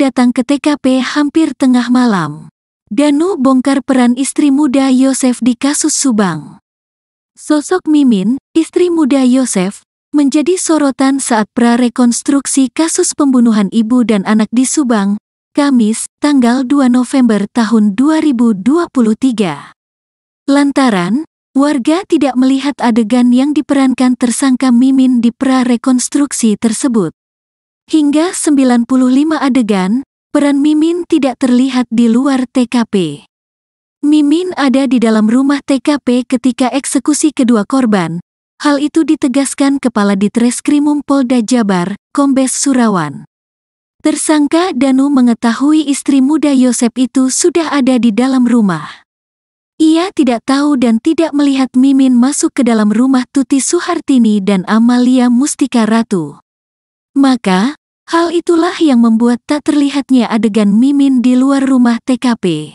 datang ke TKP hampir tengah malam. Danu bongkar peran istri muda Yosef di kasus Subang. Sosok Mimin, istri muda Yosef, menjadi sorotan saat prarekonstruksi kasus pembunuhan ibu dan anak di Subang, Kamis, tanggal 2 November tahun 2023. Lantaran, warga tidak melihat adegan yang diperankan tersangka Mimin di prarekonstruksi tersebut. Hingga 95 adegan, peran Mimin tidak terlihat di luar TKP. Mimin ada di dalam rumah TKP ketika eksekusi kedua korban. Hal itu ditegaskan Kepala Ditreskrimum Polda Jabar, Kombes Surawan. Tersangka Danu mengetahui istri muda Yosep itu sudah ada di dalam rumah. Ia tidak tahu dan tidak melihat Mimin masuk ke dalam rumah Tuti Suhartini dan Amalia Mustika Ratu. Maka, Hal itulah yang membuat tak terlihatnya adegan Mimin di luar rumah TKP.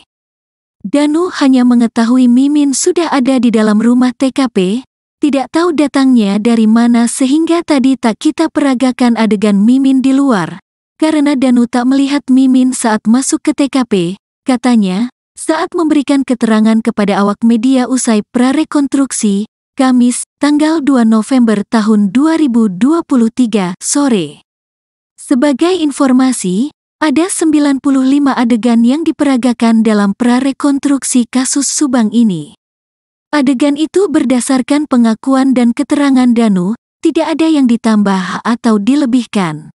Danu hanya mengetahui Mimin sudah ada di dalam rumah TKP, tidak tahu datangnya dari mana sehingga tadi tak kita peragakan adegan Mimin di luar. Karena Danu tak melihat Mimin saat masuk ke TKP, katanya, saat memberikan keterangan kepada awak media usai prarekonstruksi, Kamis, tanggal 2 November tahun 2023, sore. Sebagai informasi, ada 95 adegan yang diperagakan dalam prarekonstruksi kasus Subang ini. Adegan itu berdasarkan pengakuan dan keterangan Danu, tidak ada yang ditambah atau dilebihkan.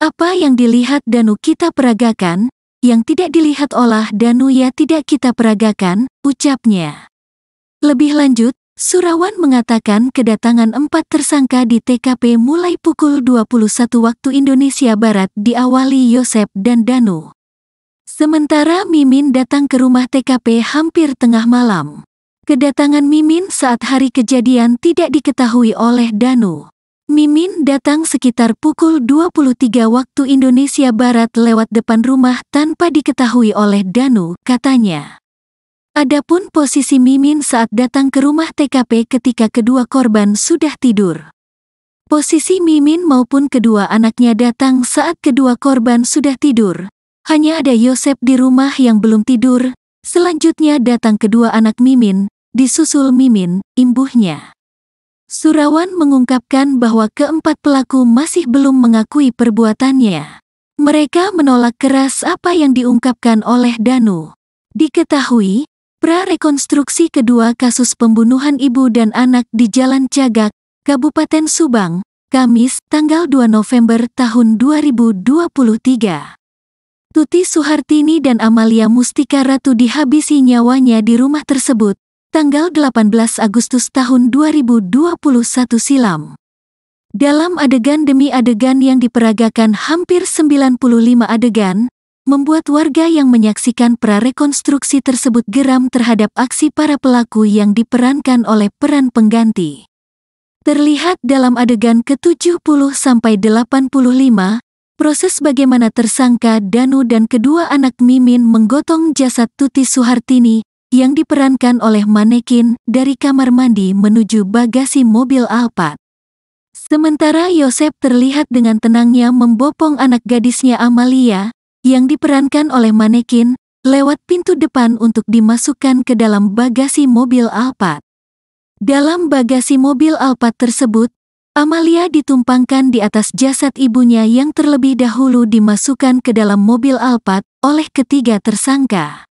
Apa yang dilihat Danu kita peragakan, yang tidak dilihat olah Danu ya tidak kita peragakan, ucapnya. Lebih lanjut, Surawan mengatakan kedatangan empat tersangka di TKP mulai pukul 21 waktu Indonesia Barat diawali Yosep dan Danu. Sementara Mimin datang ke rumah TKP hampir tengah malam. Kedatangan Mimin saat hari kejadian tidak diketahui oleh Danu. Mimin datang sekitar pukul 23 waktu Indonesia Barat lewat depan rumah tanpa diketahui oleh Danu, katanya. Adapun posisi Mimin saat datang ke rumah TKP ketika kedua korban sudah tidur. Posisi Mimin maupun kedua anaknya datang saat kedua korban sudah tidur. Hanya ada Yosep di rumah yang belum tidur. Selanjutnya datang kedua anak Mimin, disusul Mimin, imbuhnya. Surawan mengungkapkan bahwa keempat pelaku masih belum mengakui perbuatannya. Mereka menolak keras apa yang diungkapkan oleh Danu. Diketahui, rekonstruksi kedua kasus pembunuhan ibu dan anak di Jalan Cagak, Kabupaten Subang, Kamis, tanggal 2 November tahun 2023. Tuti Suhartini dan Amalia Mustika Ratu dihabisi nyawanya di rumah tersebut, tanggal 18 Agustus tahun 2021 silam. Dalam adegan demi adegan yang diperagakan hampir 95 adegan, membuat warga yang menyaksikan prarekonstruksi tersebut geram terhadap aksi para pelaku yang diperankan oleh peran pengganti. Terlihat dalam adegan ke-70-85, proses bagaimana tersangka Danu dan kedua anak Mimin menggotong jasad Tuti Suhartini yang diperankan oleh manekin dari kamar mandi menuju bagasi mobil Alphard. Sementara Yosep terlihat dengan tenangnya membopong anak gadisnya Amalia, yang diperankan oleh manekin lewat pintu depan untuk dimasukkan ke dalam bagasi mobil Alphard. Dalam bagasi mobil Alphard tersebut, Amalia ditumpangkan di atas jasad ibunya yang terlebih dahulu dimasukkan ke dalam mobil Alphard oleh ketiga tersangka.